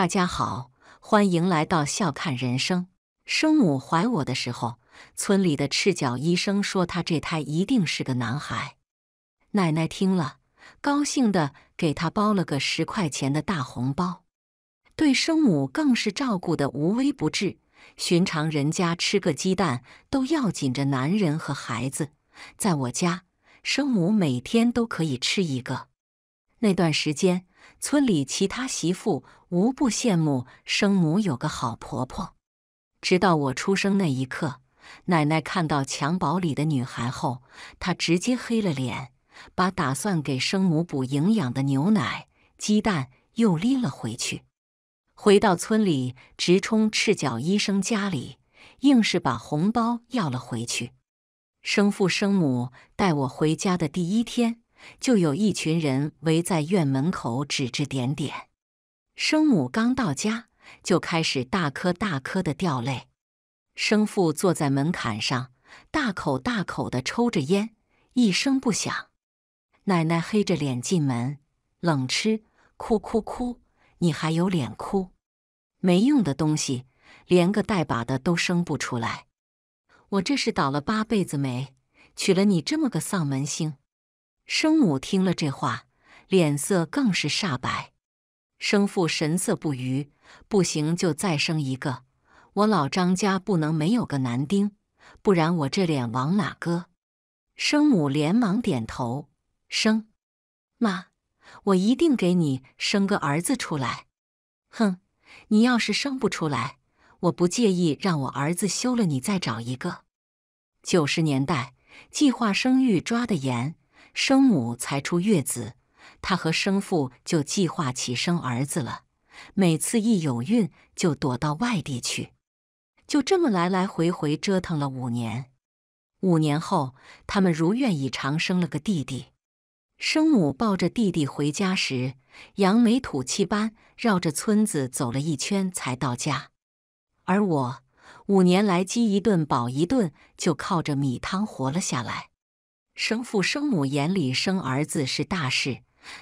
大家好，欢迎来到笑看人生。生母怀我的时候，村里的赤脚医生说她这胎一定是个男孩。奶奶听了，高兴的给他包了个十块钱的大红包。对生母更是照顾的无微不至。寻常人家吃个鸡蛋都要紧着男人和孩子，在我家，生母每天都可以吃一个。那段时间。村里其他媳妇无不羡慕生母有个好婆婆。直到我出生那一刻，奶奶看到襁褓里的女孩后，她直接黑了脸，把打算给生母补营养的牛奶、鸡蛋又拎了回去。回到村里，直冲赤脚医生家里，硬是把红包要了回去。生父生母带我回家的第一天。就有一群人围在院门口指指点点。生母刚到家就开始大颗大颗的掉泪。生父坐在门槛上，大口大口地抽着烟，一声不响。奶奶黑着脸进门，冷吃，哭哭哭，你还有脸哭？没用的东西，连个带把的都生不出来。我这是倒了八辈子霉，娶了你这么个丧门星。生母听了这话，脸色更是煞白。生父神色不愉：“不行，就再生一个。我老张家不能没有个男丁，不然我这脸往哪搁？”生母连忙点头：“生，妈，我一定给你生个儿子出来。”“哼，你要是生不出来，我不介意让我儿子休了你，再找一个。”九十年代，计划生育抓得严。生母才出月子，她和生父就计划起生儿子了。每次一有孕，就躲到外地去，就这么来来回回折腾了五年。五年后，他们如愿以偿生了个弟弟。生母抱着弟弟回家时，扬眉吐气般绕着村子走了一圈才到家。而我，五年来饥一顿饱一顿，就靠着米汤活了下来。生父生母眼里生儿子是大事，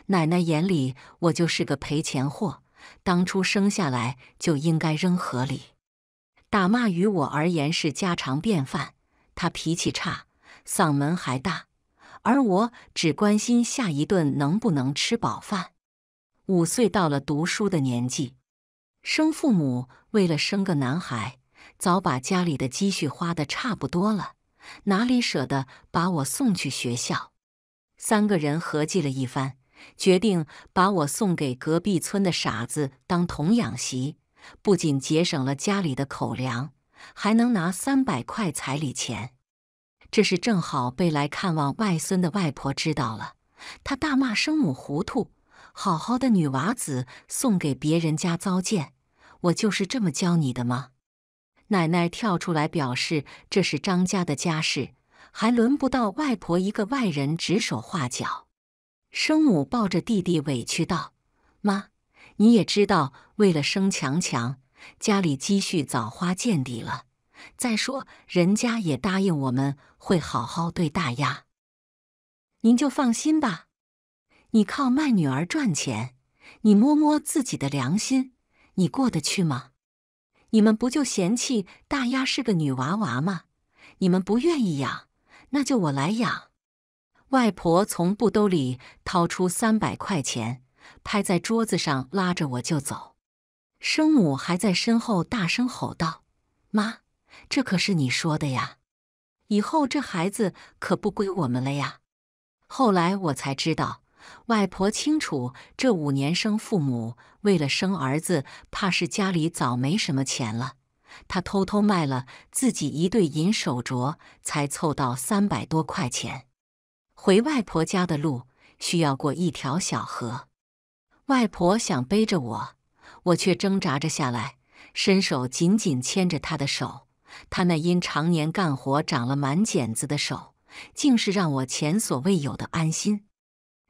奶奶眼里我就是个赔钱货，当初生下来就应该扔河里。打骂于我而言是家常便饭，他脾气差，嗓门还大，而我只关心下一顿能不能吃饱饭。五岁到了读书的年纪，生父母为了生个男孩，早把家里的积蓄花得差不多了。哪里舍得把我送去学校？三个人合计了一番，决定把我送给隔壁村的傻子当童养媳，不仅节省了家里的口粮，还能拿三百块彩礼钱。这是正好被来看望外孙的外婆知道了，她大骂生母糊涂，好好的女娃子送给别人家糟践，我就是这么教你的吗？奶奶跳出来表示：“这是张家的家事，还轮不到外婆一个外人指手画脚。”生母抱着弟弟委屈道：“妈，你也知道，为了生强强，家里积蓄早花见底了。再说，人家也答应我们会好好对大丫，您就放心吧。你靠卖女儿赚钱，你摸摸自己的良心，你过得去吗？”你们不就嫌弃大丫是个女娃娃吗？你们不愿意养，那就我来养。外婆从布兜里掏出三百块钱，拍在桌子上，拉着我就走。生母还在身后大声吼道：“妈，这可是你说的呀！以后这孩子可不归我们了呀！”后来我才知道，外婆清楚这五年生父母。为了生儿子，怕是家里早没什么钱了。他偷偷卖了自己一对银手镯，才凑到三百多块钱。回外婆家的路需要过一条小河，外婆想背着我，我却挣扎着下来，伸手紧紧牵着她的手。她那因常年干活长了满茧子的手，竟是让我前所未有的安心。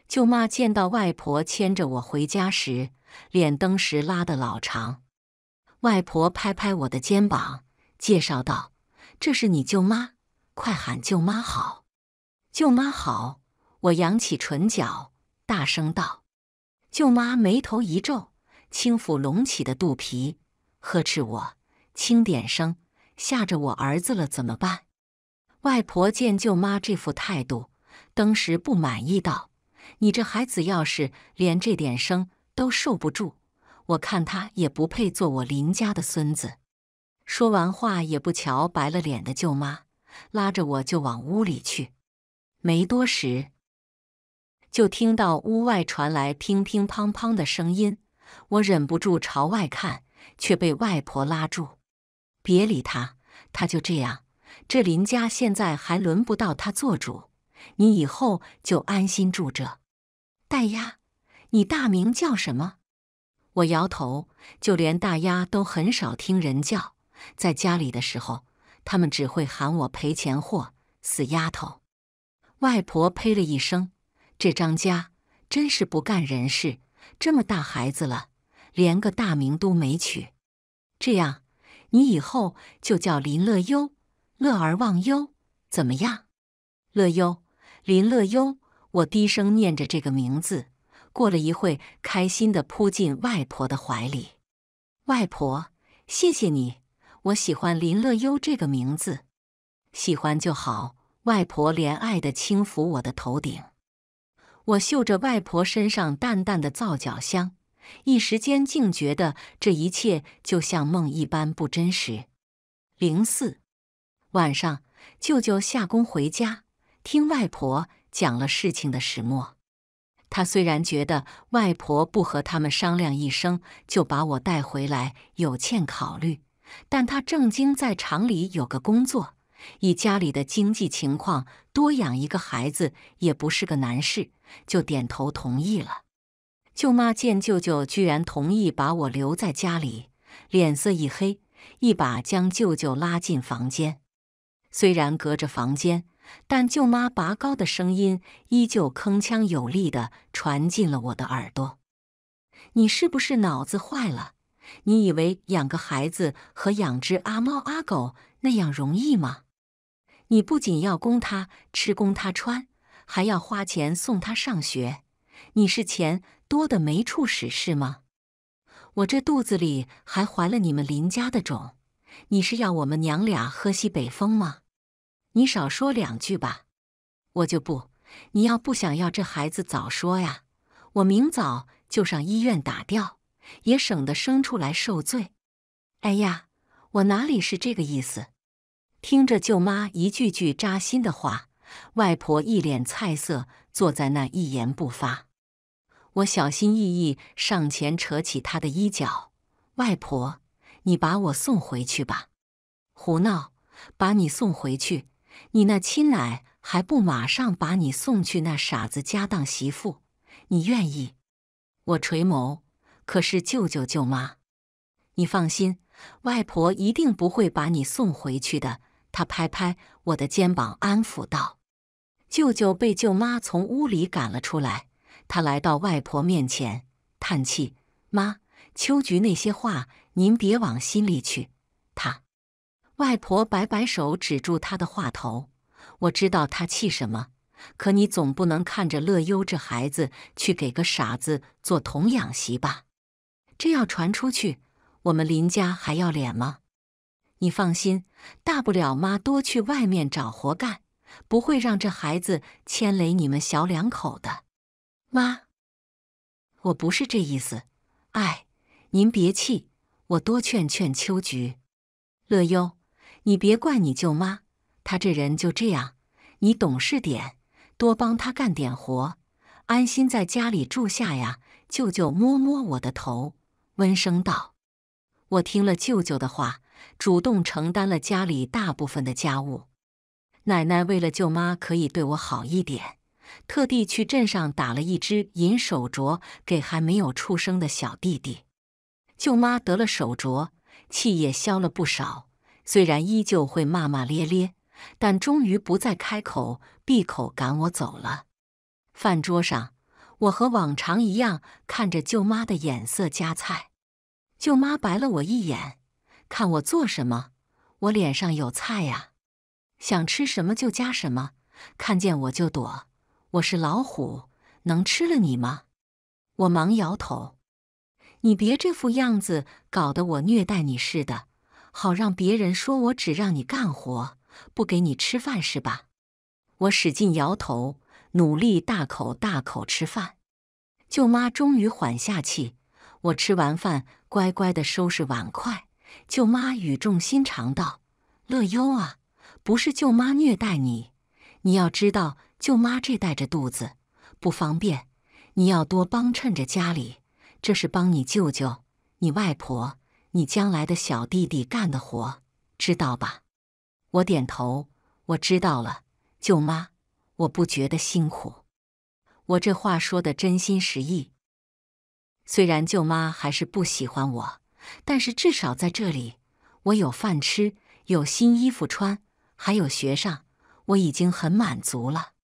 舅妈见到外婆牵着我回家时。脸登时拉得老长，外婆拍拍我的肩膀，介绍道：“这是你舅妈，快喊舅妈好，舅妈好。”我扬起唇角，大声道：“舅妈！”眉头一皱，轻抚隆起的肚皮，呵斥我：“轻点声，吓着我儿子了怎么办？”外婆见舅妈这副态度，登时不满意道：“你这孩子，要是连这点声……”都受不住，我看他也不配做我林家的孙子。说完话也不瞧白了脸的舅妈，拉着我就往屋里去。没多时，就听到屋外传来乒乒乓乓的声音。我忍不住朝外看，却被外婆拉住：“别理他，他就这样。这林家现在还轮不到他做主，你以后就安心住这。”黛丫。你大名叫什么？我摇头。就连大丫都很少听人叫，在家里的时候，他们只会喊我赔钱货、死丫头。外婆呸了一声：“这张家真是不干人事，这么大孩子了，连个大名都没取。这样，你以后就叫林乐悠，乐而忘忧，怎么样？”乐悠，林乐悠，我低声念着这个名字。过了一会，开心的扑进外婆的怀里。外婆，谢谢你，我喜欢林乐悠这个名字。喜欢就好。外婆怜爱的轻抚我的头顶，我嗅着外婆身上淡淡的皂角香，一时间竟觉得这一切就像梦一般不真实。零四晚上，舅舅下工回家，听外婆讲了事情的始末。他虽然觉得外婆不和他们商量一声就把我带回来有欠考虑，但他正经在厂里有个工作，以家里的经济情况，多养一个孩子也不是个难事，就点头同意了。舅妈见舅舅居然同意把我留在家里，脸色一黑，一把将舅舅拉进房间。虽然隔着房间。但舅妈拔高的声音依旧铿锵有力的传进了我的耳朵。你是不是脑子坏了？你以为养个孩子和养只阿猫阿狗那样容易吗？你不仅要供他吃，供他穿，还要花钱送他上学。你是钱多的没处使是吗？我这肚子里还怀了你们林家的种，你是要我们娘俩喝西北风吗？你少说两句吧，我就不。你要不想要这孩子，早说呀！我明早就上医院打掉，也省得生出来受罪。哎呀，我哪里是这个意思？听着舅妈一句句扎心的话，外婆一脸菜色，坐在那一言不发。我小心翼翼上前扯起她的衣角：“外婆，你把我送回去吧。”胡闹，把你送回去！你那亲奶还不马上把你送去那傻子家当媳妇？你愿意？我垂眸。可是舅舅舅妈，你放心，外婆一定不会把你送回去的。他拍拍我的肩膀，安抚道：“舅舅被舅妈从屋里赶了出来，他来到外婆面前，叹气：‘妈，秋菊那些话，您别往心里去。’他。”外婆摆摆手，止住他的话头。我知道他气什么，可你总不能看着乐悠这孩子去给个傻子做童养媳吧？这要传出去，我们林家还要脸吗？你放心，大不了妈多去外面找活干，不会让这孩子牵累你们小两口的。妈，我不是这意思。哎，您别气，我多劝劝秋菊，乐悠。你别怪你舅妈，她这人就这样。你懂事点多，帮她干点活，安心在家里住下呀。舅舅摸摸我的头，温声道：“我听了舅舅的话，主动承担了家里大部分的家务。奶奶为了舅妈可以对我好一点，特地去镇上打了一只银手镯给还没有出生的小弟弟。舅妈得了手镯，气也消了不少。”虽然依旧会骂骂咧咧，但终于不再开口闭口赶我走了。饭桌上，我和往常一样看着舅妈的眼色夹菜。舅妈白了我一眼，看我做什么？我脸上有菜呀，想吃什么就夹什么。看见我就躲，我是老虎，能吃了你吗？我忙摇头。你别这副样子，搞得我虐待你似的。好让别人说我只让你干活，不给你吃饭是吧？我使劲摇头，努力大口大口吃饭。舅妈终于缓下气。我吃完饭，乖乖的收拾碗筷。舅妈语重心长道：“乐优啊，不是舅妈虐待你，你要知道，舅妈这带着肚子不方便，你要多帮衬着家里，这是帮你舅舅、你外婆。”你将来的小弟弟干的活，知道吧？我点头，我知道了。舅妈，我不觉得辛苦。我这话说的真心实意。虽然舅妈还是不喜欢我，但是至少在这里，我有饭吃，有新衣服穿，还有学上，我已经很满足了。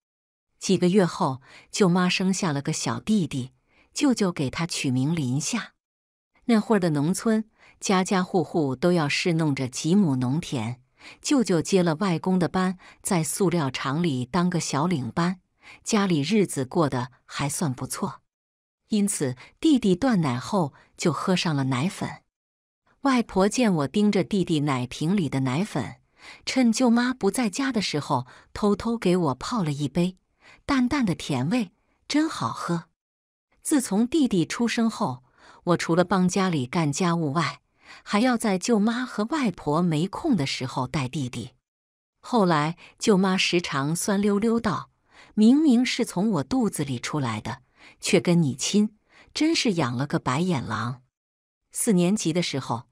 几个月后，舅妈生下了个小弟弟，舅舅给他取名林夏。那会儿的农村。家家户户都要侍弄着几亩农田。舅舅接了外公的班，在塑料厂里当个小领班，家里日子过得还算不错。因此，弟弟断奶后就喝上了奶粉。外婆见我盯着弟弟奶瓶里的奶粉，趁舅妈不在家的时候，偷偷给我泡了一杯，淡淡的甜味，真好喝。自从弟弟出生后，我除了帮家里干家务外，还要在舅妈和外婆没空的时候带弟弟。后来，舅妈时常酸溜溜道：“明明是从我肚子里出来的，却跟你亲，真是养了个白眼狼。”四年级的时候，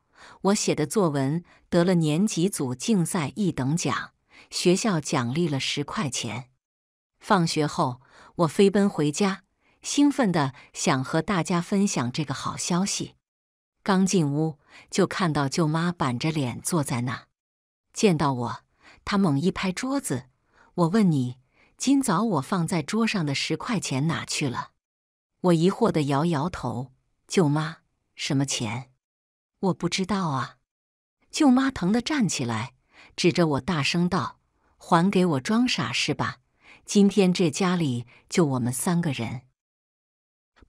我写的作文得了年级组竞赛一等奖，学校奖励了十块钱。放学后，我飞奔回家，兴奋地想和大家分享这个好消息。刚进屋，就看到舅妈板着脸坐在那。见到我，她猛一拍桌子。我问你：“今早我放在桌上的十块钱哪去了？”我疑惑的摇摇头。舅妈：“什么钱？我不知道啊。”舅妈疼的站起来，指着我大声道：“还给我装傻是吧？今天这家里就我们三个人。”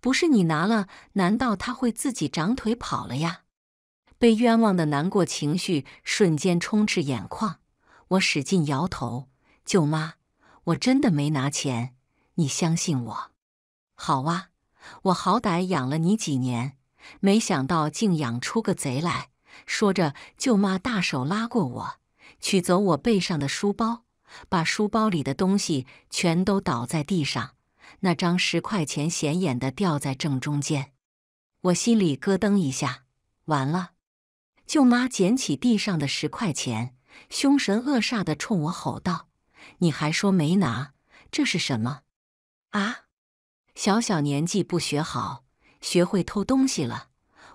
不是你拿了？难道他会自己长腿跑了呀？被冤枉的难过情绪瞬间充斥眼眶，我使劲摇头。舅妈，我真的没拿钱，你相信我。好哇，我好歹养了你几年，没想到竟养出个贼来。说着，舅妈大手拉过我，取走我背上的书包，把书包里的东西全都倒在地上。那张十块钱显眼的掉在正中间，我心里咯噔一下，完了。舅妈捡起地上的十块钱，凶神恶煞的冲我吼道：“你还说没拿？这是什么？啊！小小年纪不学好，学会偷东西了？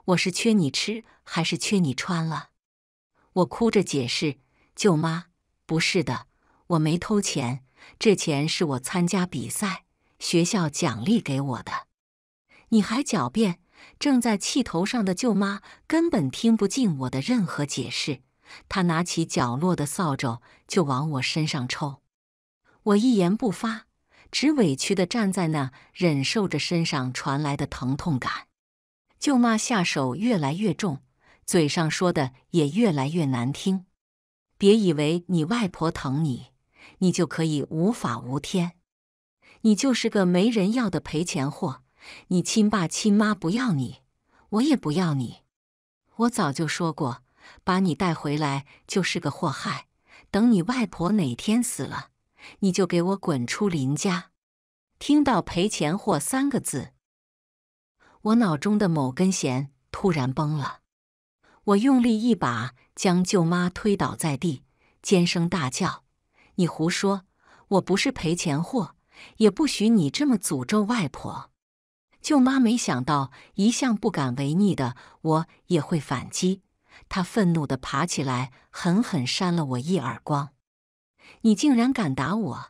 我是缺你吃还是缺你穿了？”我哭着解释：“舅妈，不是的，我没偷钱，这钱是我参加比赛。”学校奖励给我的，你还狡辩！正在气头上的舅妈根本听不进我的任何解释，她拿起角落的扫帚就往我身上抽。我一言不发，只委屈的站在那，忍受着身上传来的疼痛感。舅妈下手越来越重，嘴上说的也越来越难听。别以为你外婆疼你，你就可以无法无天。你就是个没人要的赔钱货，你亲爸亲妈不要你，我也不要你。我早就说过，把你带回来就是个祸害。等你外婆哪天死了，你就给我滚出林家。听到“赔钱货”三个字，我脑中的某根弦突然崩了，我用力一把将舅妈推倒在地，尖声大叫：“你胡说！我不是赔钱货！”也不许你这么诅咒外婆！舅妈没想到一向不敢违逆的我也会反击。她愤怒的爬起来，狠狠扇了我一耳光。你竟然敢打我！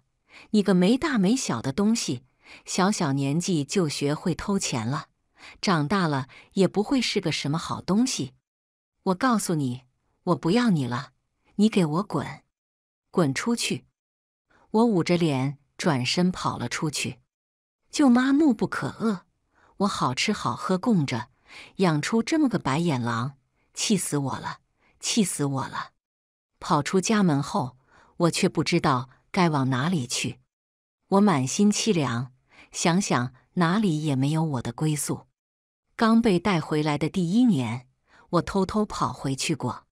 你个没大没小的东西，小小年纪就学会偷钱了，长大了也不会是个什么好东西。我告诉你，我不要你了，你给我滚，滚出去！我捂着脸。转身跑了出去，舅妈怒不可遏：“我好吃好喝供着，养出这么个白眼狼，气死我了！气死我了！”跑出家门后，我却不知道该往哪里去。我满心凄凉，想想哪里也没有我的归宿。刚被带回来的第一年，我偷偷跑回去过。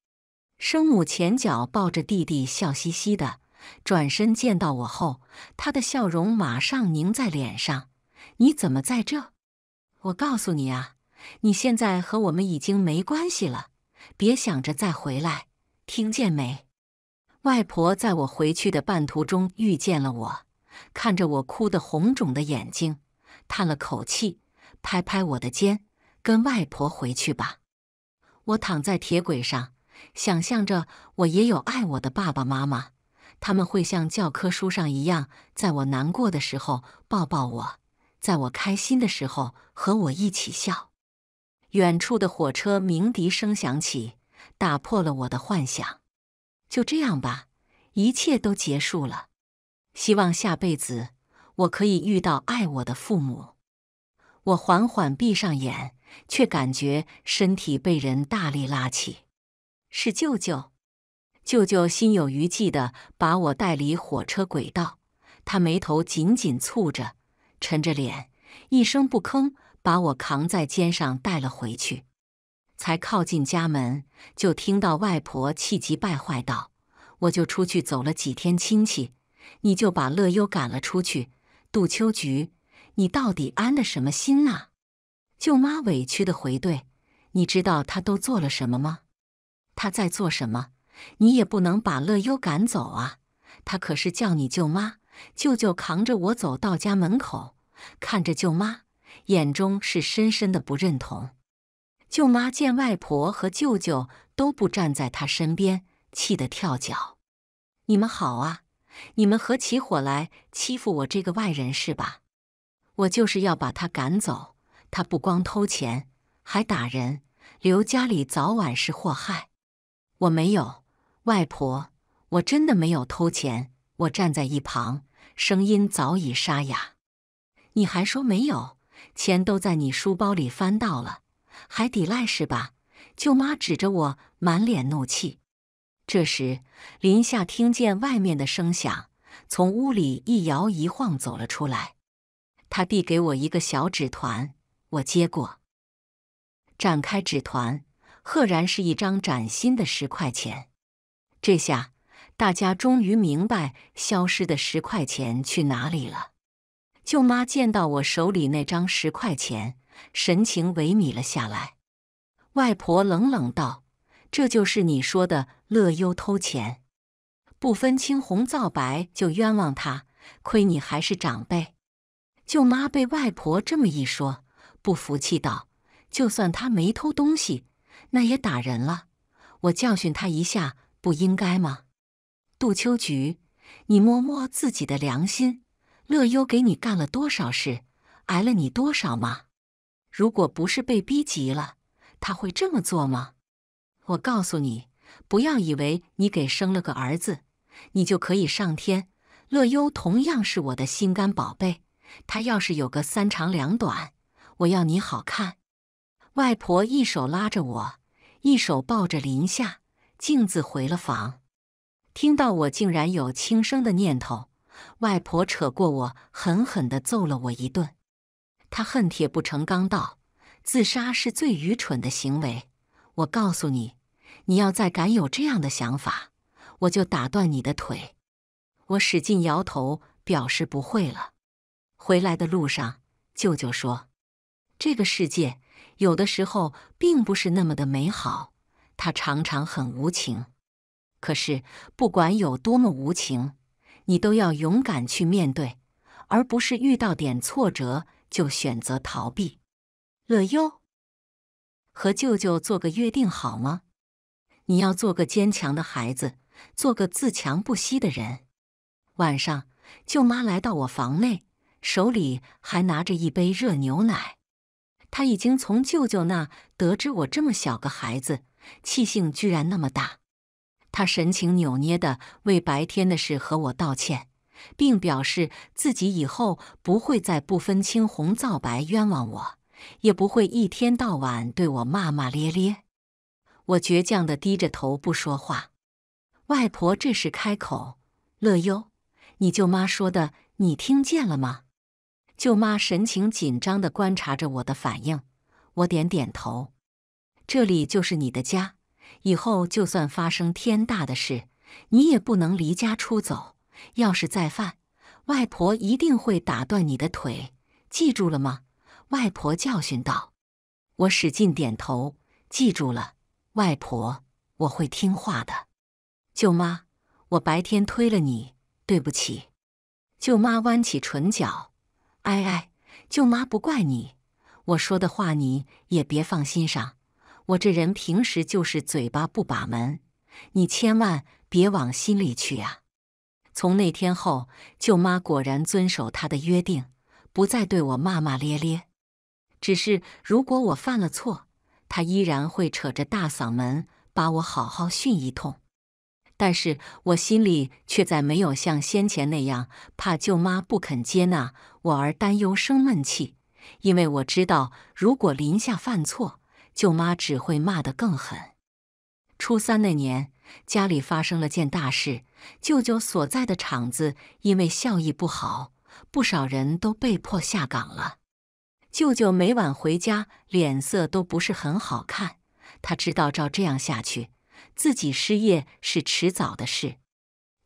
生母前脚抱着弟弟笑嘻嘻的。转身见到我后，他的笑容马上凝在脸上。你怎么在这？我告诉你啊，你现在和我们已经没关系了，别想着再回来，听见没？外婆在我回去的半途中遇见了我，看着我哭得红肿的眼睛，叹了口气，拍拍我的肩，跟外婆回去吧。我躺在铁轨上，想象着我也有爱我的爸爸妈妈。他们会像教科书上一样，在我难过的时候抱抱我，在我开心的时候和我一起笑。远处的火车鸣笛声响起，打破了我的幻想。就这样吧，一切都结束了。希望下辈子我可以遇到爱我的父母。我缓缓闭上眼，却感觉身体被人大力拉起。是舅舅。舅舅心有余悸地把我带离火车轨道，他眉头紧紧蹙着，沉着脸，一声不吭把我扛在肩上带了回去。才靠近家门，就听到外婆气急败坏道：“我就出去走了几天亲戚，你就把乐悠赶了出去，杜秋菊，你到底安的什么心啊？”舅妈委屈地回：“对，你知道他都做了什么吗？他在做什么？”你也不能把乐悠赶走啊！他可是叫你舅妈。舅舅扛着我走到家门口，看着舅妈，眼中是深深的不认同。舅妈见外婆和舅舅都不站在他身边，气得跳脚：“你们好啊，你们合起伙来欺负我这个外人是吧？我就是要把他赶走。他不光偷钱，还打人，留家里早晚是祸害。我没有。”外婆，我真的没有偷钱。我站在一旁，声音早已沙哑。你还说没有？钱都在你书包里翻到了，还抵赖是吧？舅妈指着我，满脸怒气。这时，林夏听见外面的声响，从屋里一摇一晃走了出来。他递给我一个小纸团，我接过，展开纸团，赫然是一张崭新的十块钱。这下，大家终于明白消失的十块钱去哪里了。舅妈见到我手里那张十块钱，神情萎靡了下来。外婆冷冷道：“这就是你说的乐悠偷钱，不分青红皂白就冤枉他，亏你还是长辈。”舅妈被外婆这么一说，不服气道：“就算他没偷东西，那也打人了，我教训他一下。”不应该吗，杜秋菊？你摸摸自己的良心，乐悠给你干了多少事，挨了你多少骂？如果不是被逼急了，他会这么做吗？我告诉你，不要以为你给生了个儿子，你就可以上天。乐悠同样是我的心肝宝贝，他要是有个三长两短，我要你好看。外婆一手拉着我，一手抱着林夏。径自回了房，听到我竟然有轻生的念头，外婆扯过我，狠狠的揍了我一顿。她恨铁不成钢道：“自杀是最愚蠢的行为。我告诉你，你要再敢有这样的想法，我就打断你的腿。”我使劲摇头，表示不会了。回来的路上，舅舅说：“这个世界有的时候并不是那么的美好。”他常常很无情，可是不管有多么无情，你都要勇敢去面对，而不是遇到点挫折就选择逃避。乐优，和舅舅做个约定好吗？你要做个坚强的孩子，做个自强不息的人。晚上，舅妈来到我房内，手里还拿着一杯热牛奶。她已经从舅舅那得知我这么小个孩子。气性居然那么大，他神情扭捏地为白天的事和我道歉，并表示自己以后不会再不分青红皂白冤枉我，也不会一天到晚对我骂骂咧咧。我倔强地低着头不说话。外婆这时开口：“乐悠，你舅妈说的你听见了吗？”舅妈神情紧张地观察着我的反应，我点点头。这里就是你的家，以后就算发生天大的事，你也不能离家出走。要是再犯，外婆一定会打断你的腿。记住了吗？外婆教训道。我使劲点头，记住了，外婆，我会听话的。舅妈，我白天推了你，对不起。舅妈弯起唇角，哎哎，舅妈不怪你。我说的话你也别放心上。我这人平时就是嘴巴不把门，你千万别往心里去呀。从那天后，舅妈果然遵守她的约定，不再对我骂骂咧咧。只是如果我犯了错，她依然会扯着大嗓门把我好好训一通。但是我心里却再没有像先前那样怕舅妈不肯接纳我而担忧生闷气，因为我知道如果林夏犯错。舅妈只会骂得更狠。初三那年，家里发生了件大事，舅舅所在的厂子因为效益不好，不少人都被迫下岗了。舅舅每晚回家，脸色都不是很好看。他知道照这样下去，自己失业是迟早的事。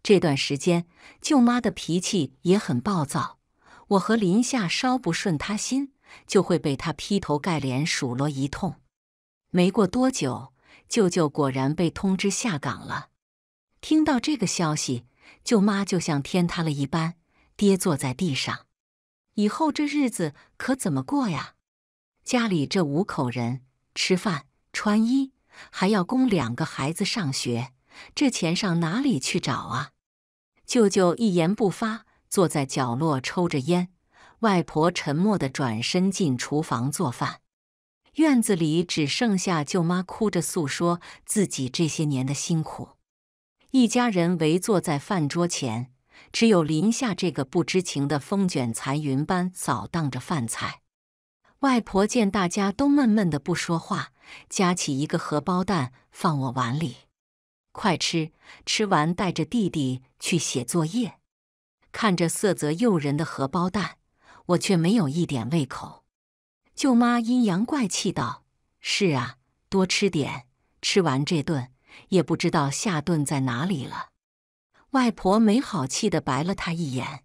这段时间，舅妈的脾气也很暴躁，我和林夏稍不顺他心，就会被他劈头盖脸数落一通。没过多久，舅舅果然被通知下岗了。听到这个消息，舅妈就像天塌了一般，跌坐在地上。以后这日子可怎么过呀？家里这五口人吃饭、穿衣，还要供两个孩子上学，这钱上哪里去找啊？舅舅一言不发，坐在角落抽着烟。外婆沉默地转身进厨房做饭。院子里只剩下舅妈哭着诉说自己这些年的辛苦，一家人围坐在饭桌前，只有林夏这个不知情的风卷残云般扫荡着饭菜。外婆见大家都闷闷的不说话，夹起一个荷包蛋放我碗里：“快吃，吃完带着弟弟去写作业。”看着色泽诱人的荷包蛋，我却没有一点胃口。舅妈阴阳怪气道：“是啊，多吃点，吃完这顿也不知道下顿在哪里了。”外婆没好气的白了他一眼：“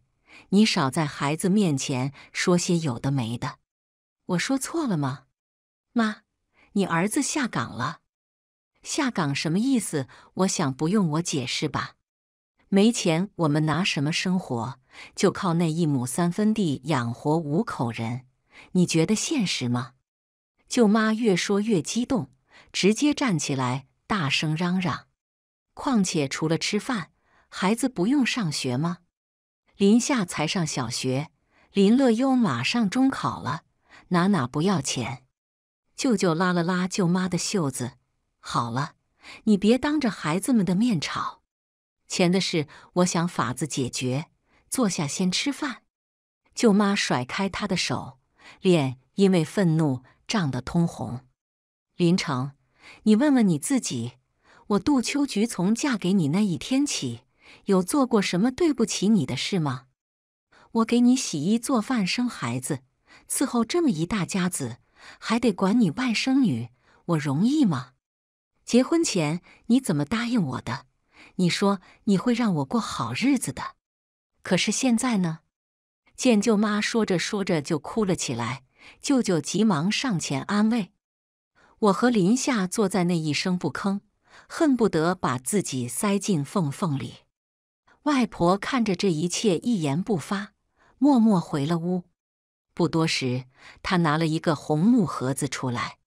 你少在孩子面前说些有的没的。我说错了吗？妈，你儿子下岗了？下岗什么意思？我想不用我解释吧。没钱，我们拿什么生活？就靠那一亩三分地养活五口人。”你觉得现实吗？舅妈越说越激动，直接站起来大声嚷嚷。况且除了吃饭，孩子不用上学吗？林夏才上小学，林乐优马上中考了，哪哪不要钱？舅舅拉了拉舅妈的袖子：“好了，你别当着孩子们的面吵。钱的事我想法子解决。坐下先吃饭。”舅妈甩开他的手。脸因为愤怒涨得通红。林城，你问问你自己，我杜秋菊从嫁给你那一天起，有做过什么对不起你的事吗？我给你洗衣做饭、生孩子、伺候这么一大家子，还得管你外甥女，我容易吗？结婚前你怎么答应我的？你说你会让我过好日子的，可是现在呢？见舅妈说着说着就哭了起来，舅舅急忙上前安慰。我和林夏坐在那一声不吭，恨不得把自己塞进缝缝里。外婆看着这一切一言不发，默默回了屋。不多时，她拿了一个红木盒子出来：“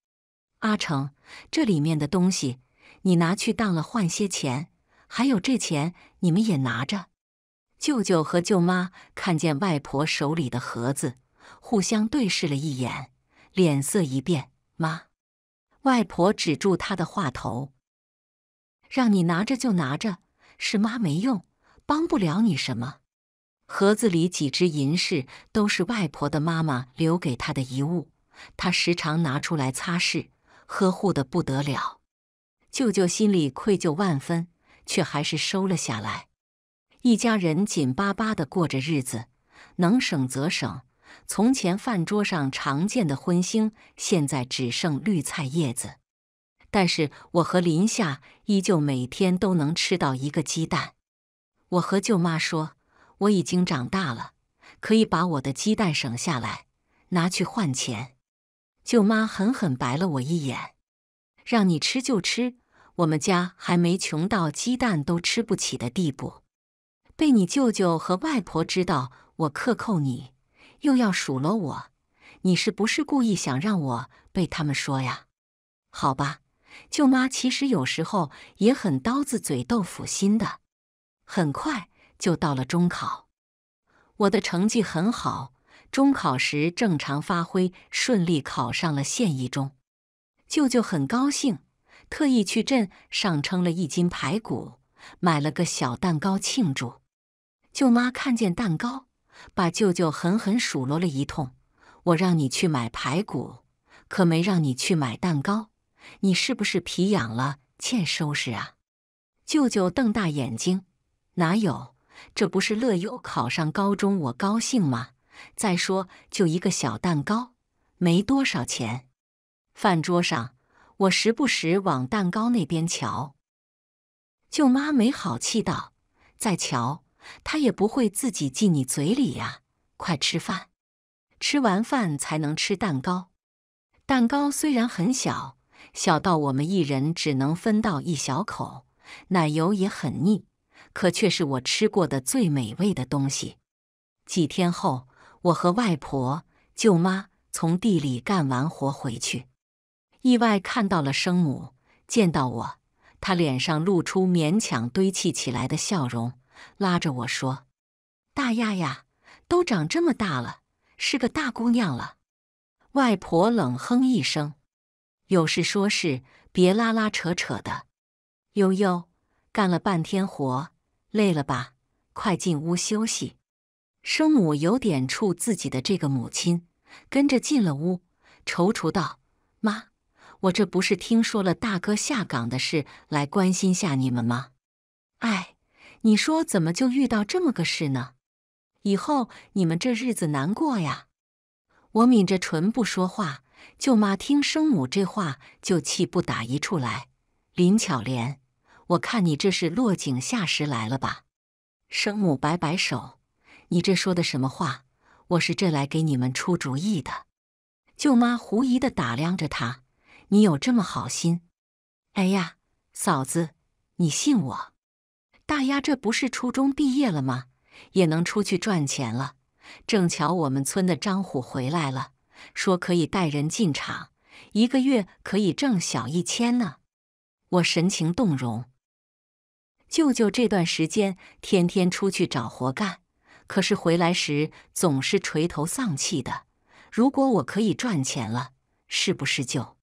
阿成，这里面的东西你拿去当了换些钱，还有这钱你们也拿着。”舅舅和舅妈看见外婆手里的盒子，互相对视了一眼，脸色一变。妈，外婆止住他的话头，让你拿着就拿着，是妈没用，帮不了你什么。盒子里几只银饰都是外婆的妈妈留给她的遗物，她时常拿出来擦拭，呵护的不得了。舅舅心里愧疚万分，却还是收了下来。一家人紧巴巴地过着日子，能省则省。从前饭桌上常见的荤腥，现在只剩绿菜叶子。但是我和林夏依旧每天都能吃到一个鸡蛋。我和舅妈说：“我已经长大了，可以把我的鸡蛋省下来，拿去换钱。”舅妈狠狠白了我一眼：“让你吃就吃，我们家还没穷到鸡蛋都吃不起的地步。”被你舅舅和外婆知道我克扣你，又要数落我，你是不是故意想让我被他们说呀？好吧，舅妈其实有时候也很刀子嘴豆腐心的。很快就到了中考，我的成绩很好，中考时正常发挥，顺利考上了县一中。舅舅很高兴，特意去镇上称了一斤排骨，买了个小蛋糕庆祝。舅妈看见蛋糕，把舅舅狠狠数落了一通：“我让你去买排骨，可没让你去买蛋糕，你是不是皮痒了，欠收拾啊？”舅舅瞪大眼睛：“哪有？这不是乐优考上高中，我高兴吗？再说，就一个小蛋糕，没多少钱。”饭桌上，我时不时往蛋糕那边瞧。舅妈没好气道：“再瞧！”它也不会自己进你嘴里呀！快吃饭，吃完饭才能吃蛋糕。蛋糕虽然很小，小到我们一人只能分到一小口，奶油也很腻，可却是我吃过的最美味的东西。几天后，我和外婆、舅妈从地里干完活回去，意外看到了生母。见到我，她脸上露出勉强堆砌起来的笑容。拉着我说：“大丫丫，都长这么大了，是个大姑娘了。”外婆冷哼一声：“有事说事，别拉拉扯扯的。”悠悠干了半天活，累了吧？快进屋休息。生母有点怵自己的这个母亲，跟着进了屋，踌躇道：“妈，我这不是听说了大哥下岗的事，来关心下你们吗？”哎。你说怎么就遇到这么个事呢？以后你们这日子难过呀！我抿着唇不说话，舅妈听生母这话就气不打一处来。林巧莲，我看你这是落井下石来了吧？生母摆摆手：“你这说的什么话？我是这来给你们出主意的。”舅妈狐疑的打量着他：“你有这么好心？”哎呀，嫂子，你信我。大丫，这不是初中毕业了吗？也能出去赚钱了。正巧我们村的张虎回来了，说可以带人进厂，一个月可以挣小一千呢。我神情动容。舅舅这段时间天天出去找活干，可是回来时总是垂头丧气的。如果我可以赚钱了，是不是就……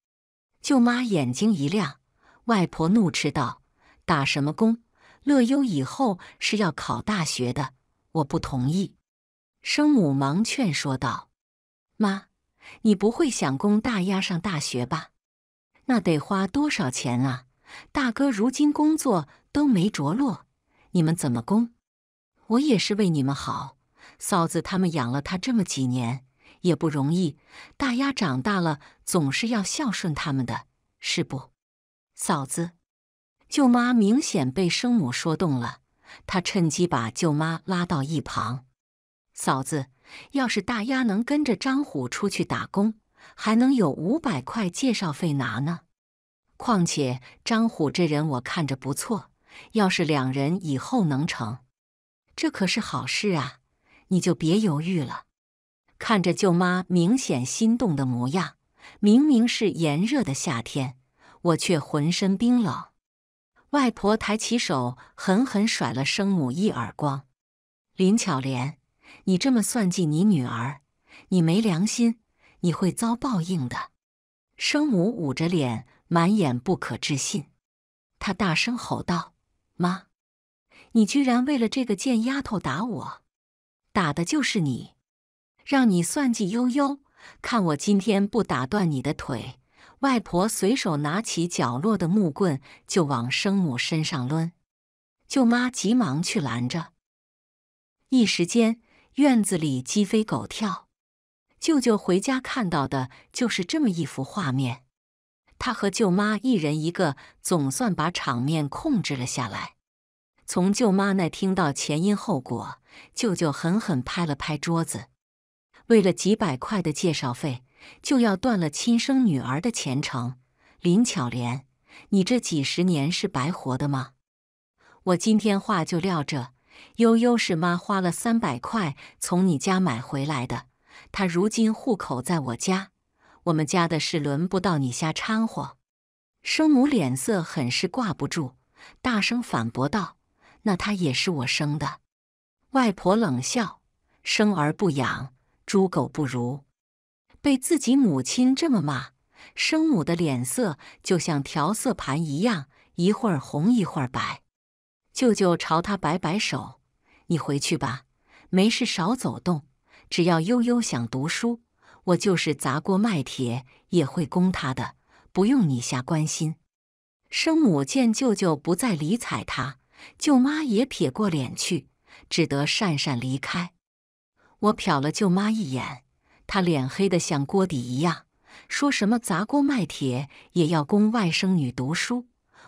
舅妈眼睛一亮，外婆怒斥道：“打什么工？”乐优以后是要考大学的，我不同意。”生母忙劝说道，“妈，你不会想供大丫上大学吧？那得花多少钱啊？大哥如今工作都没着落，你们怎么供？我也是为你们好，嫂子他们养了他这么几年也不容易，大丫长大了总是要孝顺他们的，是不？嫂子。”舅妈明显被生母说动了，她趁机把舅妈拉到一旁：“嫂子，要是大丫能跟着张虎出去打工，还能有五百块介绍费拿呢。况且张虎这人我看着不错，要是两人以后能成，这可是好事啊！你就别犹豫了。”看着舅妈明显心动的模样，明明是炎热的夏天，我却浑身冰冷。外婆抬起手，狠狠甩了生母一耳光。“林巧莲，你这么算计你女儿，你没良心，你会遭报应的！”生母捂着脸，满眼不可置信，她大声吼道：“妈，你居然为了这个贱丫头打我，打的就是你，让你算计悠悠，看我今天不打断你的腿！”外婆随手拿起角落的木棍就往生母身上抡，舅妈急忙去拦着。一时间，院子里鸡飞狗跳。舅舅回家看到的就是这么一幅画面。他和舅妈一人一个，总算把场面控制了下来。从舅妈那听到前因后果，舅舅狠狠拍了拍桌子。为了几百块的介绍费。就要断了亲生女儿的前程，林巧莲，你这几十年是白活的吗？我今天话就撂这。悠悠是妈花了三百块从你家买回来的，她如今户口在我家，我们家的事轮不到你瞎掺和。生母脸色很是挂不住，大声反驳道：“那她也是我生的。”外婆冷笑：“生而不养，猪狗不如。”被自己母亲这么骂，生母的脸色就像调色盘一样，一会儿红一会儿白。舅舅朝他摆摆手：“你回去吧，没事少走动。只要悠悠想读书，我就是砸锅卖铁也会供他的，不用你瞎关心。”生母见舅舅不再理睬他，舅妈也撇过脸去，只得讪讪离开。我瞟了舅妈一眼。他脸黑的像锅底一样，说什么砸锅卖铁也要供外甥女读书。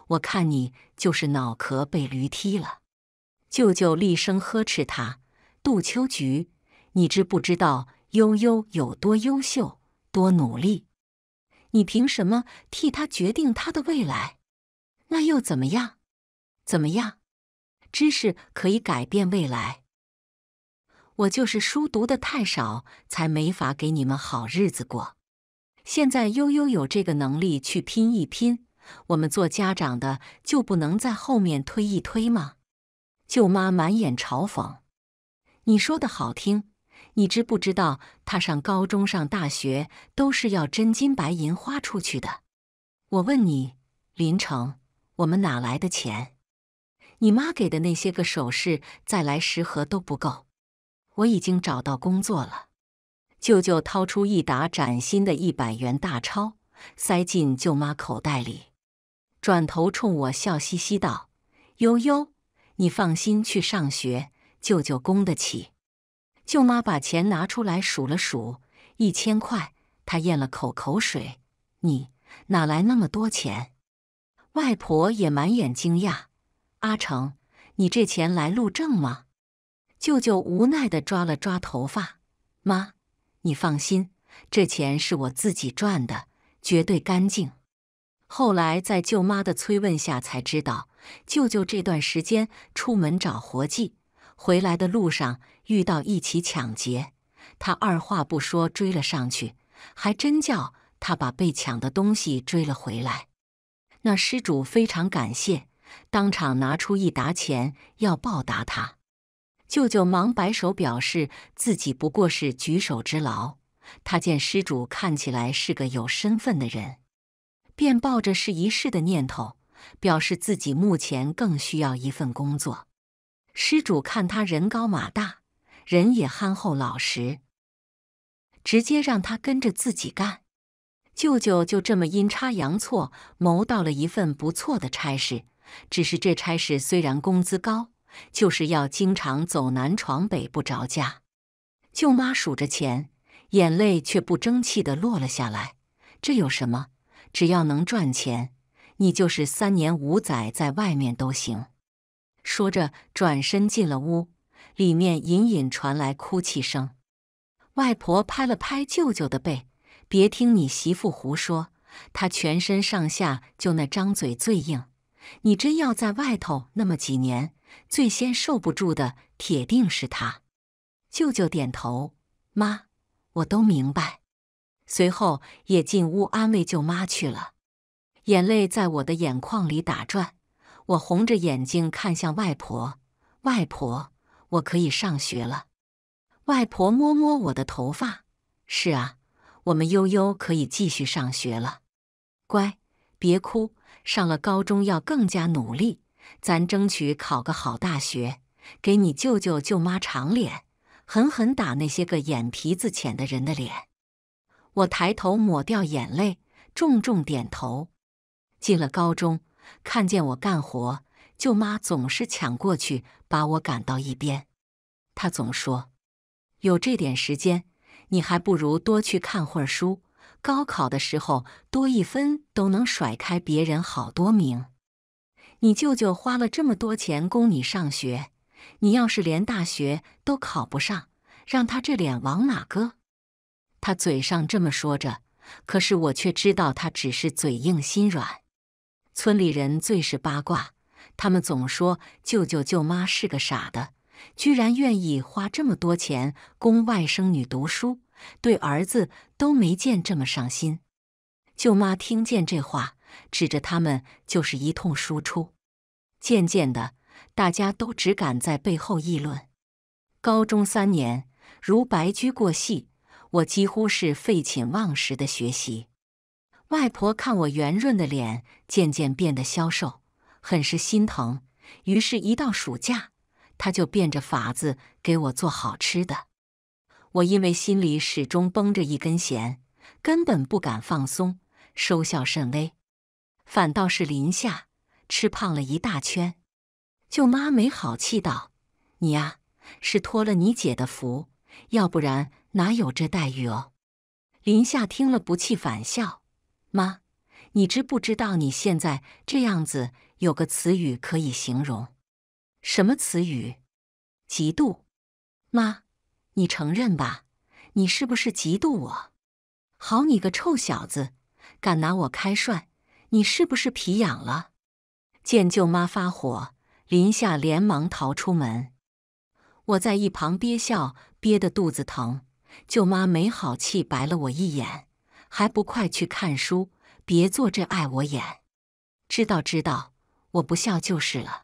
我看你就是脑壳被驴踢了！舅舅厉声呵斥他：“杜秋菊，你知不知道悠悠有多优秀、多努力？你凭什么替他决定他的未来？那又怎么样？怎么样？知识可以改变未来。”我就是书读的太少，才没法给你们好日子过。现在悠悠有这个能力去拼一拼，我们做家长的就不能在后面推一推吗？舅妈满眼嘲讽：“你说的好听，你知不知道他上高中、上大学都是要真金白银花出去的？我问你，林成，我们哪来的钱？你妈给的那些个首饰，再来十盒都不够。”我已经找到工作了，舅舅掏出一沓崭新的一百元大钞，塞进舅妈口袋里，转头冲我笑嘻嘻道：“悠悠，你放心去上学，舅舅供得起。”舅妈把钱拿出来数了数，一千块。她咽了口口水：“你哪来那么多钱？”外婆也满眼惊讶：“阿成，你这钱来路正吗？”舅舅无奈的抓了抓头发：“妈，你放心，这钱是我自己赚的，绝对干净。”后来在舅妈的催问下，才知道舅舅这段时间出门找活计，回来的路上遇到一起抢劫，他二话不说追了上去，还真叫他把被抢的东西追了回来。那失主非常感谢，当场拿出一沓钱要报答他。舅舅忙摆手，表示自己不过是举手之劳。他见施主看起来是个有身份的人，便抱着试一试的念头，表示自己目前更需要一份工作。施主看他人高马大，人也憨厚老实，直接让他跟着自己干。舅舅就这么阴差阳错谋到了一份不错的差事，只是这差事虽然工资高。就是要经常走南闯北，不着家。舅妈数着钱，眼泪却不争气地落了下来。这有什么？只要能赚钱，你就是三年五载在外面都行。说着，转身进了屋，里面隐隐传来哭泣声。外婆拍了拍舅舅的背：“别听你媳妇胡说，她全身上下就那张嘴最硬。你真要在外头那么几年。”最先受不住的，铁定是他。舅舅点头，妈，我都明白。随后也进屋安慰舅妈去了。眼泪在我的眼眶里打转，我红着眼睛看向外婆。外婆，我可以上学了。外婆摸摸我的头发，是啊，我们悠悠可以继续上学了。乖，别哭，上了高中要更加努力。咱争取考个好大学，给你舅舅舅妈长脸，狠狠打那些个眼皮子浅的人的脸。我抬头抹掉眼泪，重重点头。进了高中，看见我干活，舅妈总是抢过去，把我赶到一边。她总说：“有这点时间，你还不如多去看会儿书。高考的时候，多一分都能甩开别人好多名。”你舅舅花了这么多钱供你上学，你要是连大学都考不上，让他这脸往哪搁？他嘴上这么说着，可是我却知道他只是嘴硬心软。村里人最是八卦，他们总说舅舅舅妈是个傻的，居然愿意花这么多钱供外甥女读书，对儿子都没见这么上心。舅妈听见这话。指着他们就是一通输出，渐渐的，大家都只敢在背后议论。高中三年如白驹过隙，我几乎是废寝忘食的学习。外婆看我圆润的脸渐渐变得消瘦，很是心疼，于是一到暑假，她就变着法子给我做好吃的。我因为心里始终绷着一根弦，根本不敢放松，收效甚微。反倒是林夏吃胖了一大圈，舅妈没好气道：“你呀，是托了你姐的福，要不然哪有这待遇哦？”林夏听了不气反笑：“妈，你知不知道你现在这样子有个词语可以形容？什么词语？嫉妒。妈，你承认吧，你是不是嫉妒我？好你个臭小子，敢拿我开涮！”你是不是皮痒了？见舅妈发火，林夏连忙逃出门。我在一旁憋笑，憋得肚子疼。舅妈没好气白了我一眼：“还不快去看书，别坐这碍我眼！”知道知道，我不笑就是了。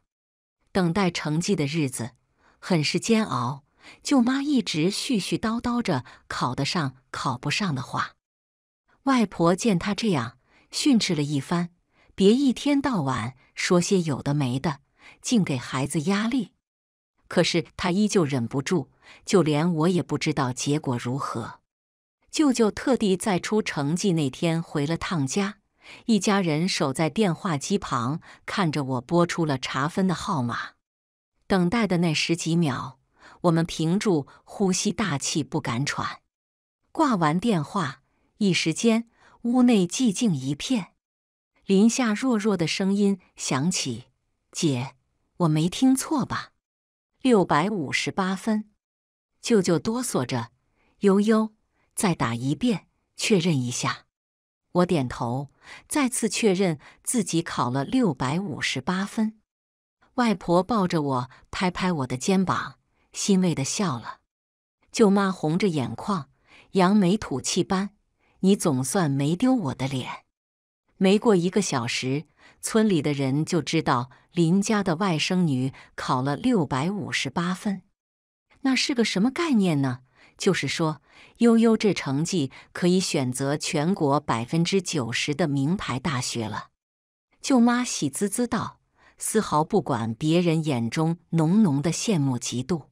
等待成绩的日子很是煎熬，舅妈一直絮絮叨叨着考得上考不上的话。外婆见她这样。训斥了一番，别一天到晚说些有的没的，净给孩子压力。可是他依旧忍不住，就连我也不知道结果如何。舅舅特地在出成绩那天回了趟家，一家人守在电话机旁，看着我拨出了查分的号码。等待的那十几秒，我们屏住呼吸，大气不敢喘。挂完电话，一时间。屋内寂静一片，林夏弱弱的声音响起：“姐，我没听错吧？六百五十八分。”舅舅哆嗦着：“悠悠，再打一遍，确认一下。”我点头，再次确认自己考了六百五十八分。外婆抱着我，拍拍我的肩膀，欣慰的笑了。舅妈红着眼眶，扬眉吐气般。你总算没丢我的脸。没过一个小时，村里的人就知道林家的外甥女考了六百五十八分。那是个什么概念呢？就是说，悠悠这成绩可以选择全国百分之九十的名牌大学了。舅妈喜滋滋道，丝毫不管别人眼中浓浓的羡慕嫉妒。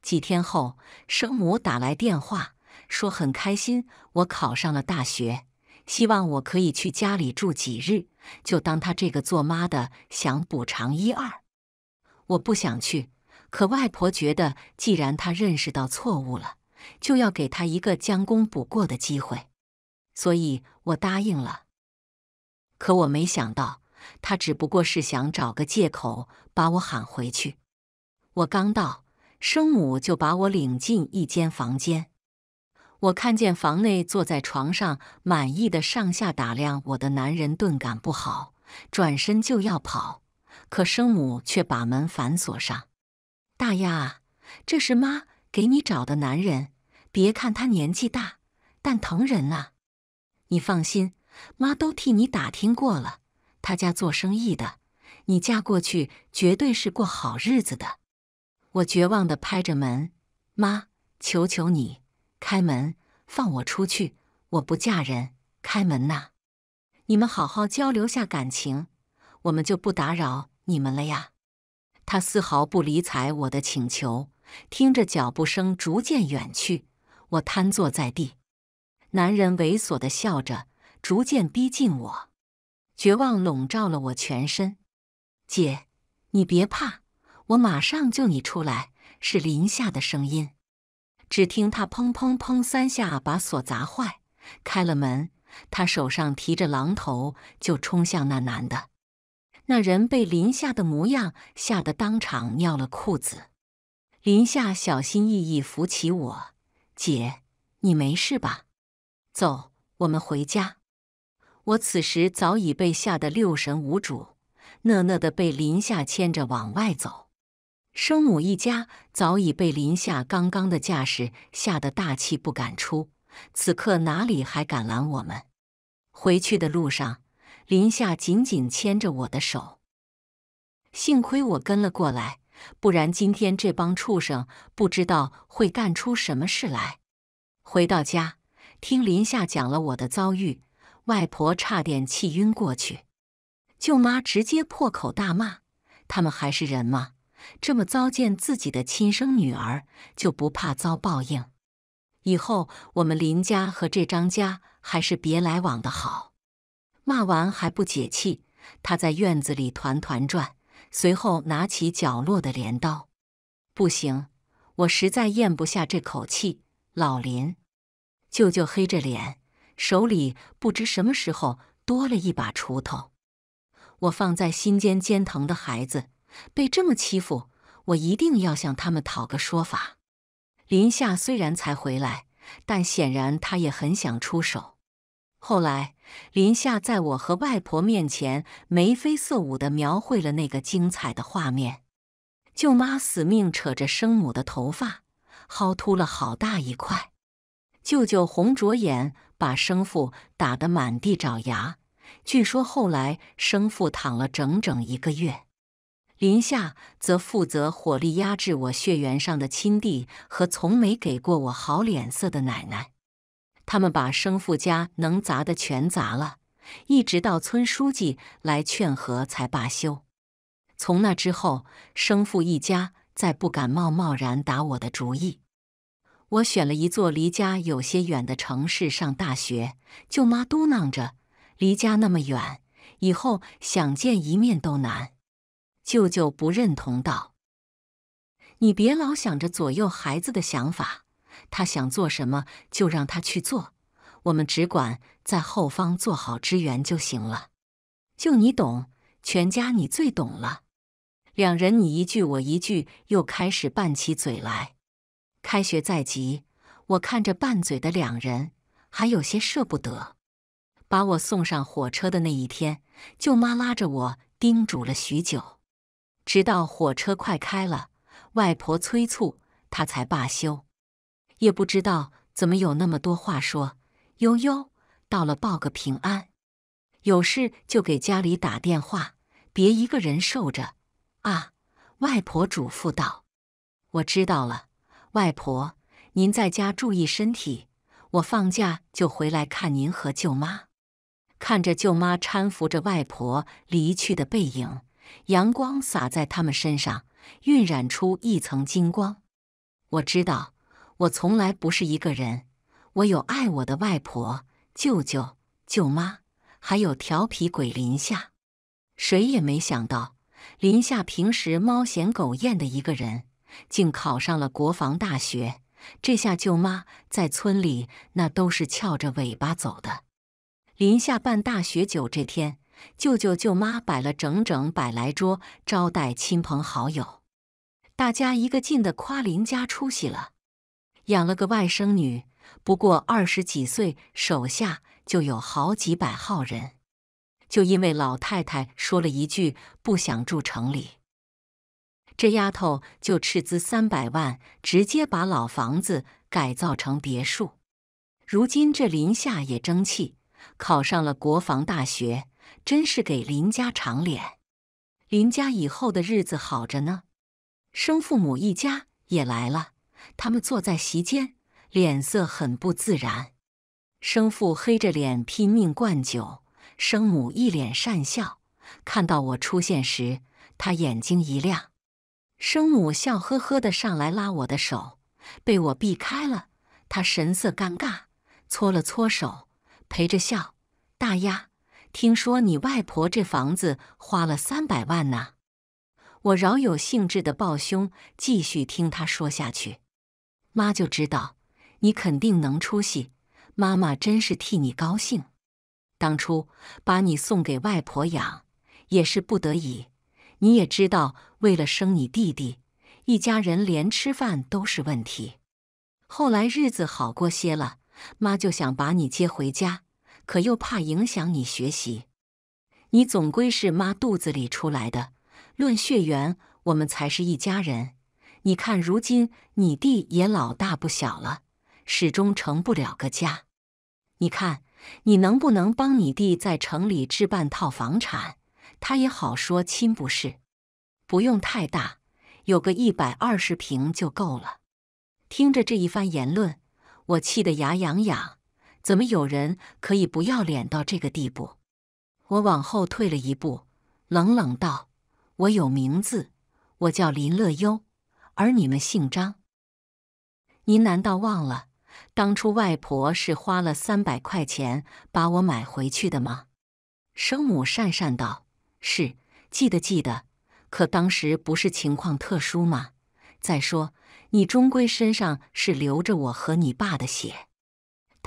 几天后，生母打来电话。说很开心，我考上了大学，希望我可以去家里住几日，就当他这个做妈的想补偿一二。我不想去，可外婆觉得既然他认识到错误了，就要给他一个将功补过的机会，所以我答应了。可我没想到，他只不过是想找个借口把我喊回去。我刚到，生母就把我领进一间房间。我看见房内坐在床上满意的上下打量我的男人，顿感不好，转身就要跑，可生母却把门反锁上。大丫，这是妈给你找的男人，别看他年纪大，但疼人啊！你放心，妈都替你打听过了，他家做生意的，你嫁过去绝对是过好日子的。我绝望的拍着门，妈，求求你！开门，放我出去！我不嫁人。开门呐！你们好好交流下感情，我们就不打扰你们了呀。他丝毫不理睬我的请求，听着脚步声逐渐远去，我瘫坐在地。男人猥琐的笑着，逐渐逼近我。绝望笼罩了我全身。姐，你别怕，我马上救你出来。是林夏的声音。只听他砰砰砰三下把锁砸坏，开了门。他手上提着榔头就冲向那男的，那人被林夏的模样吓得当场尿了裤子。林夏小心翼翼扶起我：“姐，你没事吧？走，我们回家。”我此时早已被吓得六神无主，讷讷的被林夏牵着往外走。生母一家早已被林夏刚刚的架势吓得大气不敢出，此刻哪里还敢拦我们？回去的路上，林夏紧紧牵着我的手。幸亏我跟了过来，不然今天这帮畜生不知道会干出什么事来。回到家，听林夏讲了我的遭遇，外婆差点气晕过去，舅妈直接破口大骂：“他们还是人吗？”这么糟践自己的亲生女儿，就不怕遭报应？以后我们林家和这张家还是别来往的好。骂完还不解气，他在院子里团团转。随后拿起角落的镰刀，不行，我实在咽不下这口气。老林，舅舅黑着脸，手里不知什么时候多了一把锄头。我放在心尖尖疼的孩子。被这么欺负，我一定要向他们讨个说法。林夏虽然才回来，但显然她也很想出手。后来，林夏在我和外婆面前眉飞色舞地描绘了那个精彩的画面：舅妈死命扯着生母的头发，薅秃了好大一块；舅舅红着眼把生父打得满地找牙。据说后来生父躺了整整一个月。林夏则负责火力压制我血缘上的亲弟和从没给过我好脸色的奶奶。他们把生父家能砸的全砸了，一直到村书记来劝和才罢休。从那之后，生父一家再不敢冒贸然打我的主意。我选了一座离家有些远的城市上大学，舅妈嘟囔着：“离家那么远，以后想见一面都难。”舅舅不认同道：“你别老想着左右孩子的想法，他想做什么就让他去做，我们只管在后方做好支援就行了。就你懂，全家你最懂了。”两人你一句我一句，又开始拌起嘴来。开学在即，我看着拌嘴的两人，还有些舍不得。把我送上火车的那一天，舅妈拉着我叮嘱了许久。直到火车快开了，外婆催促他才罢休。也不知道怎么有那么多话说。悠悠到了报个平安，有事就给家里打电话，别一个人受着啊！外婆嘱咐道：“我知道了，外婆，您在家注意身体，我放假就回来看您和舅妈。”看着舅妈搀扶着外婆离去的背影。阳光洒在他们身上，晕染出一层金光。我知道，我从来不是一个人，我有爱我的外婆、舅舅、舅妈，还有调皮鬼林夏。谁也没想到，林夏平时猫嫌狗厌的一个人，竟考上了国防大学。这下舅妈在村里那都是翘着尾巴走的。林夏办大学酒这天。舅舅舅妈摆了整整百来桌，招待亲朋好友。大家一个劲的夸林家出息了，养了个外甥女，不过二十几岁，手下就有好几百号人。就因为老太太说了一句“不想住城里”，这丫头就斥资三百万，直接把老房子改造成别墅。如今这林夏也争气，考上了国防大学。真是给林家长脸，林家以后的日子好着呢。生父母一家也来了，他们坐在席间，脸色很不自然。生父黑着脸拼命灌酒，生母一脸善笑。看到我出现时，他眼睛一亮。生母笑呵呵的上来拉我的手，被我避开了。他神色尴尬，搓了搓手，陪着笑。大丫。听说你外婆这房子花了三百万呢，我饶有兴致的抱胸，继续听他说下去。妈就知道你肯定能出息，妈妈真是替你高兴。当初把你送给外婆养也是不得已，你也知道，为了生你弟弟，一家人连吃饭都是问题。后来日子好过些了，妈就想把你接回家。可又怕影响你学习，你总归是妈肚子里出来的，论血缘，我们才是一家人。你看，如今你弟也老大不小了，始终成不了个家。你看，你能不能帮你弟在城里置办套房产，他也好说亲不是？不用太大，有个一百二十平就够了。听着这一番言论，我气得牙痒痒。怎么有人可以不要脸到这个地步？我往后退了一步，冷冷道：“我有名字，我叫林乐优，而你们姓张。您难道忘了当初外婆是花了三百块钱把我买回去的吗？”生母讪讪道：“是，记得记得。可当时不是情况特殊吗？再说你终归身上是流着我和你爸的血。”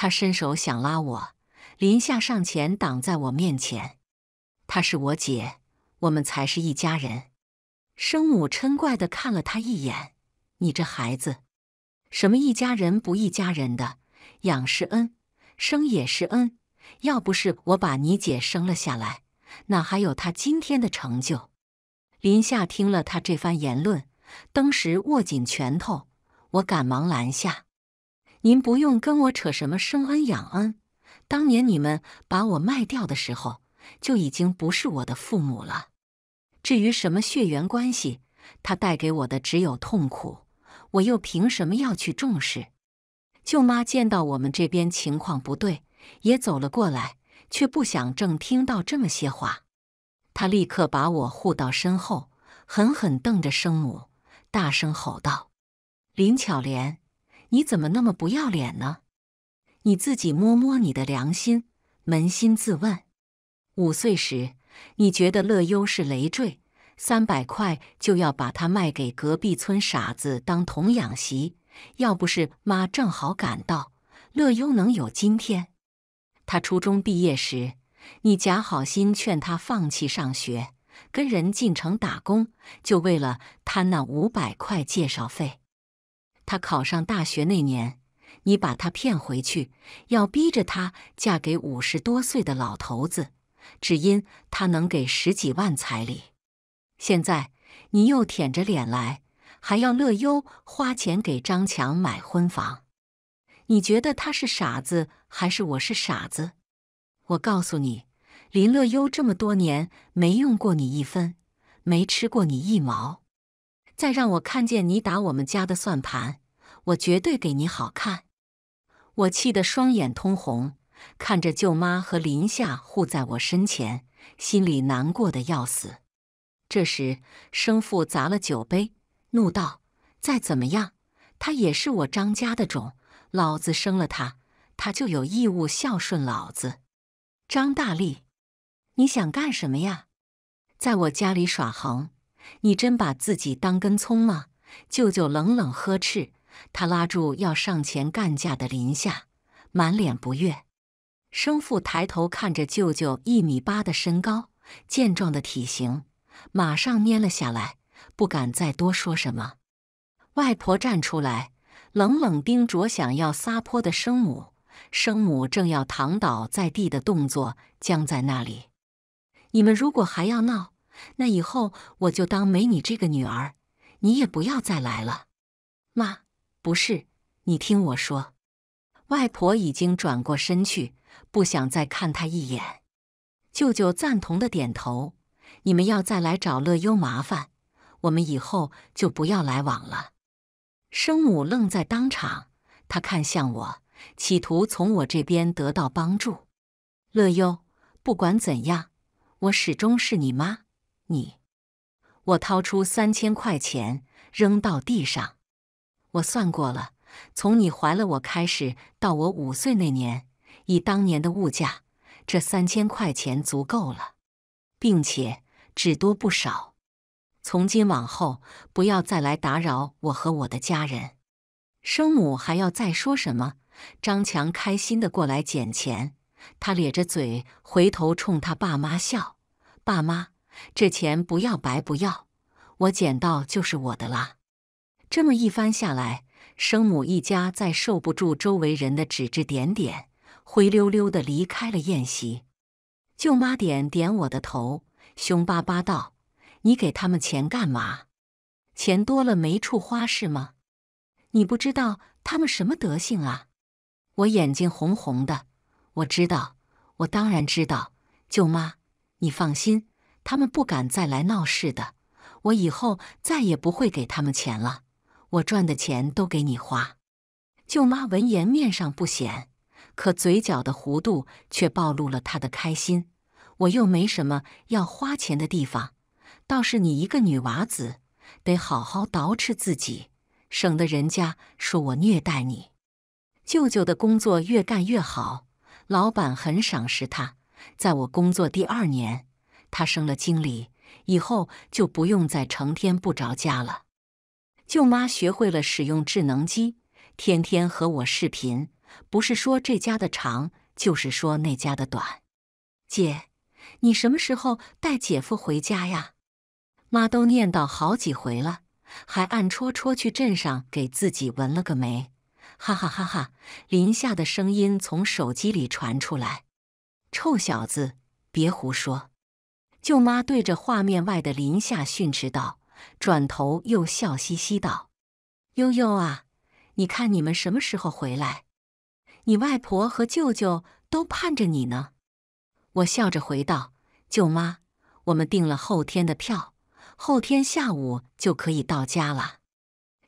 他伸手想拉我，林夏上前挡在我面前。她是我姐，我们才是一家人。生母嗔怪的看了他一眼：“你这孩子，什么一家人不一家人的？养是恩，生也是恩。要不是我把你姐生了下来，哪还有她今天的成就？”林夏听了他这番言论，当时握紧拳头。我赶忙拦下。您不用跟我扯什么生恩养恩，当年你们把我卖掉的时候，就已经不是我的父母了。至于什么血缘关系，他带给我的只有痛苦，我又凭什么要去重视？舅妈见到我们这边情况不对，也走了过来，却不想正听到这么些话，她立刻把我护到身后，狠狠瞪着生母，大声吼道：“林巧莲！”你怎么那么不要脸呢？你自己摸摸你的良心，扪心自问。五岁时，你觉得乐优是累赘，三百块就要把它卖给隔壁村傻子当童养媳，要不是妈正好赶到，乐优能有今天？他初中毕业时，你假好心劝他放弃上学，跟人进城打工，就为了贪那五百块介绍费。他考上大学那年，你把他骗回去，要逼着他嫁给五十多岁的老头子，只因他能给十几万彩礼。现在你又舔着脸来，还要乐悠花钱给张强买婚房。你觉得他是傻子，还是我是傻子？我告诉你，林乐悠这么多年没用过你一分，没吃过你一毛。再让我看见你打我们家的算盘！我绝对给你好看！我气得双眼通红，看着舅妈和林夏护在我身前，心里难过的要死。这时，生父砸了酒杯，怒道：“再怎么样，他也是我张家的种，老子生了他，他就有义务孝顺老子。”张大力，你想干什么呀？在我家里耍横？你真把自己当根葱吗？舅舅冷冷呵斥。他拉住要上前干架的林夏，满脸不悦。生父抬头看着舅舅一米八的身高、健壮的体型，马上蔫了下来，不敢再多说什么。外婆站出来，冷冷盯着想要撒泼的生母，生母正要躺倒在地的动作僵在那里。你们如果还要闹，那以后我就当没你这个女儿，你也不要再来了，妈。不是，你听我说。外婆已经转过身去，不想再看他一眼。舅舅赞同的点头。你们要再来找乐悠麻烦，我们以后就不要来往了。生母愣在当场，她看向我，企图从我这边得到帮助。乐悠，不管怎样，我始终是你妈。你……我掏出三千块钱，扔到地上。我算过了，从你怀了我开始到我五岁那年，以当年的物价，这三千块钱足够了，并且只多不少。从今往后，不要再来打扰我和我的家人。生母还要再说什么？张强开心的过来捡钱，他咧着嘴回头冲他爸妈笑：“爸妈，这钱不要白不要，我捡到就是我的啦。”这么一番下来，生母一家再受不住周围人的指指点点，灰溜溜的离开了宴席。舅妈点点我的头，凶巴巴道：“你给他们钱干嘛？钱多了没处花是吗？你不知道他们什么德性啊！”我眼睛红红的，我知道，我当然知道。舅妈，你放心，他们不敢再来闹事的。我以后再也不会给他们钱了。我赚的钱都给你花，舅妈闻言面上不显，可嘴角的弧度却暴露了她的开心。我又没什么要花钱的地方，倒是你一个女娃子，得好好捯饬自己，省得人家说我虐待你。舅舅的工作越干越好，老板很赏识他。在我工作第二年，他升了经理，以后就不用再成天不着家了。舅妈学会了使用智能机，天天和我视频，不是说这家的长，就是说那家的短。姐，你什么时候带姐夫回家呀？妈都念叨好几回了，还暗戳戳去镇上给自己纹了个眉，哈哈哈哈！林夏的声音从手机里传出来：“臭小子，别胡说！”舅妈对着画面外的林夏训斥道。转头又笑嘻嘻道：“悠悠啊，你看你们什么时候回来？你外婆和舅舅都盼着你呢。”我笑着回道：“舅妈，我们订了后天的票，后天下午就可以到家了。”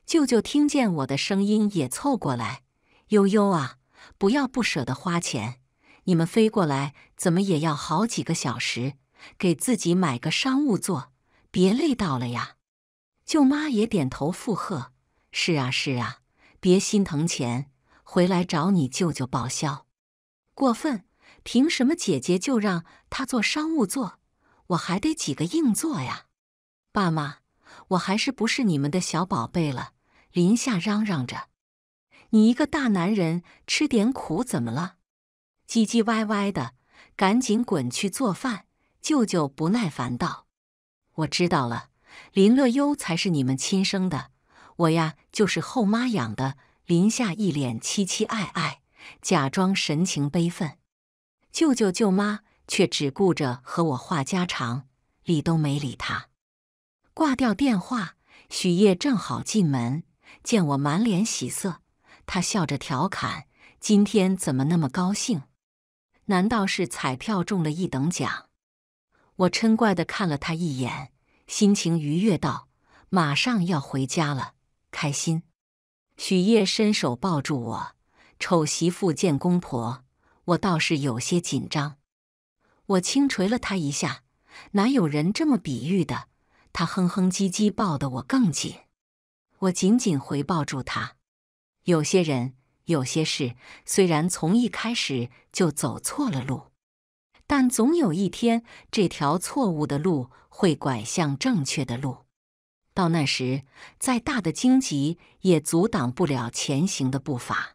舅舅听见我的声音也凑过来：“悠悠啊，不要不舍得花钱，你们飞过来怎么也要好几个小时，给自己买个商务座，别累到了呀。”舅妈也点头附和：“是啊，是啊，别心疼钱，回来找你舅舅报销。”过分！凭什么姐姐就让他坐商务座，我还得几个硬座呀？爸妈，我还是不是你们的小宝贝了？林夏嚷嚷着：“你一个大男人吃点苦怎么了？唧唧歪歪的，赶紧滚去做饭！”舅舅不耐烦道：“我知道了。”林乐悠才是你们亲生的，我呀就是后妈养的。林夏一脸凄凄爱爱，假装神情悲愤。舅舅舅妈却只顾着和我话家常，理都没理他。挂掉电话，许烨正好进门，见我满脸喜色，他笑着调侃：“今天怎么那么高兴？难道是彩票中了一等奖？”我嗔怪的看了他一眼。心情愉悦道：“马上要回家了，开心。”许烨伸手抱住我。丑媳妇见公婆，我倒是有些紧张。我轻捶了他一下，哪有人这么比喻的？他哼哼唧唧，抱得我更紧。我紧紧回抱住他。有些人，有些事，虽然从一开始就走错了路。但总有一天，这条错误的路会拐向正确的路。到那时，再大的荆棘也阻挡不了前行的步伐。